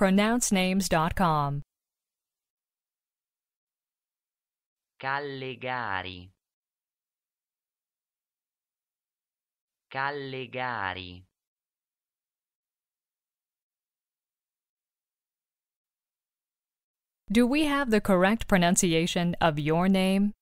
pronouncenames.com. Callegari Callegari Do we have the correct pronunciation of your name?